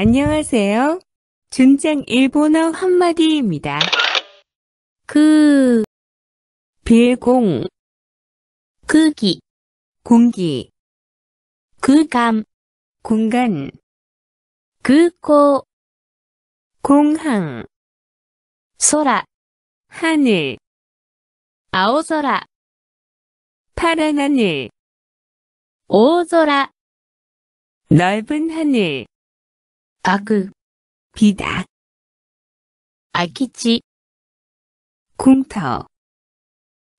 안녕하세요. 준장 일본어 한마디입니다. 그 빌공 크기 공기 그감 공간 그고 공항 소라 하늘 아오소라 파란 하늘 오소라 넓은 하늘 아크 비다 아키치 공터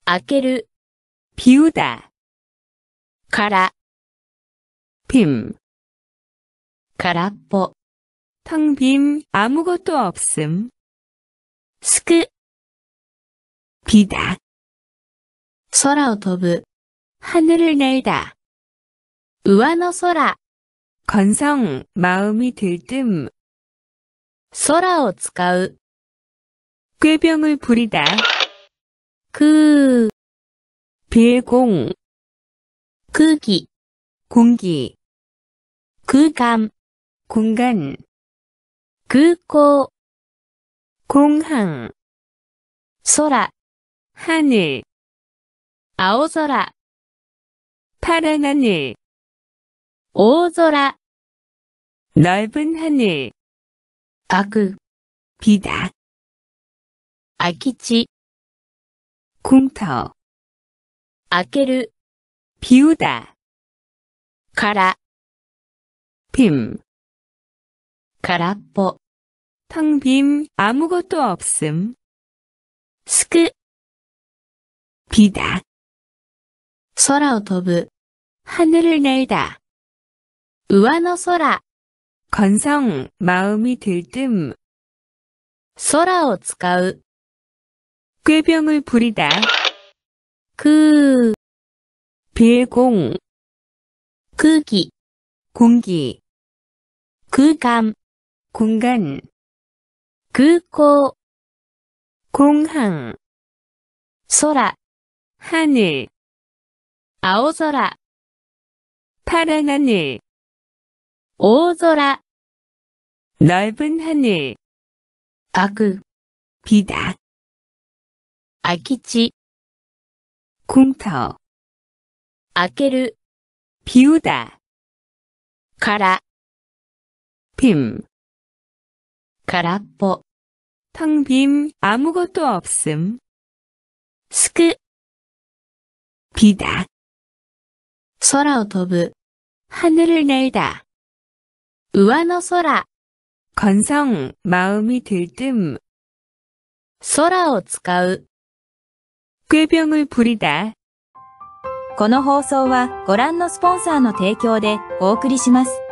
아케르 비우다 가라 빔 가라뽀 텅빔 아무것도 없음 스크 비다 소라오토브 하늘을 날다 우아노 소라 건성, 마음이 들뜸. 空を使う、 꾀병을 부리다. 그. 비 빌공, 空기 공기, 空間、 공간, 空港、 공항, 空、 하늘, 青空、 파란 하늘, 大空、 넓은 하늘 아그 비다 아키치 공터 아케르 비우다 가라 빔 가라뽀 텅빔 아무것도 없음 스크 비다 소라오토브 하늘을 날다 우아노 소라 건성, 마음이 들뜸. 空を使う 꾀병을 부리다. 그, 빌공, 크기, 공기, 그감, 공간, 그고, 공항, 소라, 하늘, 아오소라, 파란 하늘, 오소라, 넓은 하늘 아크 비다 아키치 공터 아케르 비우다 가라 빔 가라뽀 텅빔 아무것도 없음 스크 비다 소라오토브 하늘을 날다 우아노 소라 感想、마음이들뜸空を使う。꾀병을부리다この放送はご覧のスポンサーの提供でお送りします。